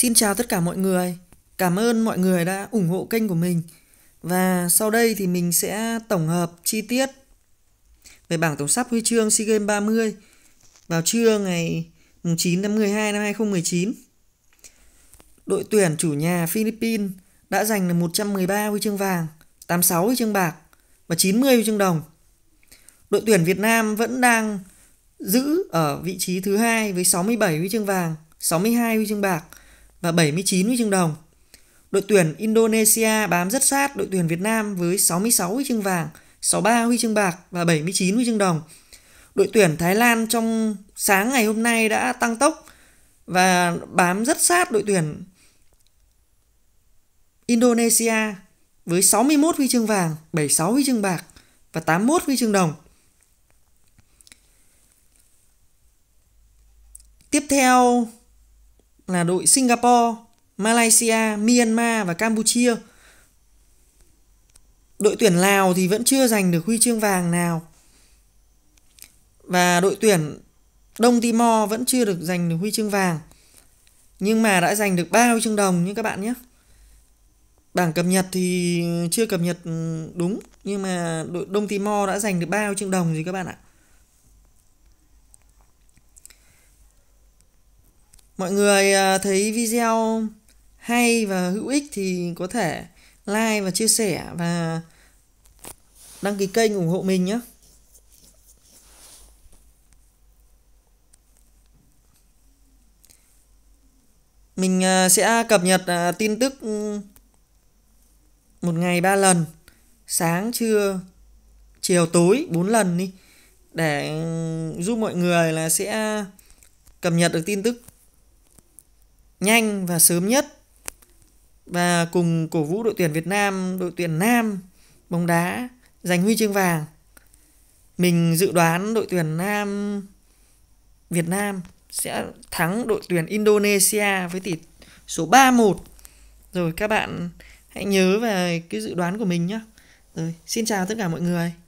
Xin chào tất cả mọi người. Cảm ơn mọi người đã ủng hộ kênh của mình. Và sau đây thì mình sẽ tổng hợp chi tiết về bảng tổng sắp huy chương SEA Games 30 vào trưa ngày 9 tháng 12 năm 2019. Đội tuyển chủ nhà Philippines đã giành được 113 huy chương vàng, 86 huy chương bạc và 90 huy chương đồng. Đội tuyển Việt Nam vẫn đang giữ ở vị trí thứ hai với 67 huy chương vàng, 62 huy chương bạc và 79 huy chương đồng. Đội tuyển Indonesia bám rất sát đội tuyển Việt Nam với 66 huy chương vàng, 63 huy chương bạc và 79 huy chương đồng. Đội tuyển Thái Lan trong sáng ngày hôm nay đã tăng tốc và bám rất sát đội tuyển Indonesia với 61 huy chương vàng, 76 huy chương bạc và 81 huy chương đồng. Tiếp theo là đội Singapore, Malaysia, Myanmar và Campuchia. Đội tuyển Lào thì vẫn chưa giành được huy chương vàng nào. Và đội tuyển Đông Timor vẫn chưa được giành được huy chương vàng. Nhưng mà đã giành được 3 huy chương đồng như các bạn nhé. Bảng cập nhật thì chưa cập nhật ừ, đúng nhưng mà đội Đông Timor đã giành được 3 huy chương đồng gì các bạn ạ. mọi người à, thấy video hay và hữu ích thì có thể like và chia sẻ và đăng ký kênh ủng hộ mình nhé mình à, sẽ cập nhật à, tin tức ừ, một ngày ba lần sáng trưa chiều tối bốn lần đi để ừ, giúp mọi người là sẽ cập nhật được tin tức nhanh và sớm nhất và cùng cổ vũ đội tuyển Việt Nam, đội tuyển nam bóng đá giành huy chương vàng. Mình dự đoán đội tuyển nam Việt Nam sẽ thắng đội tuyển Indonesia với tỷ số 3-1. Rồi các bạn hãy nhớ về cái dự đoán của mình nhé. Rồi, xin chào tất cả mọi người.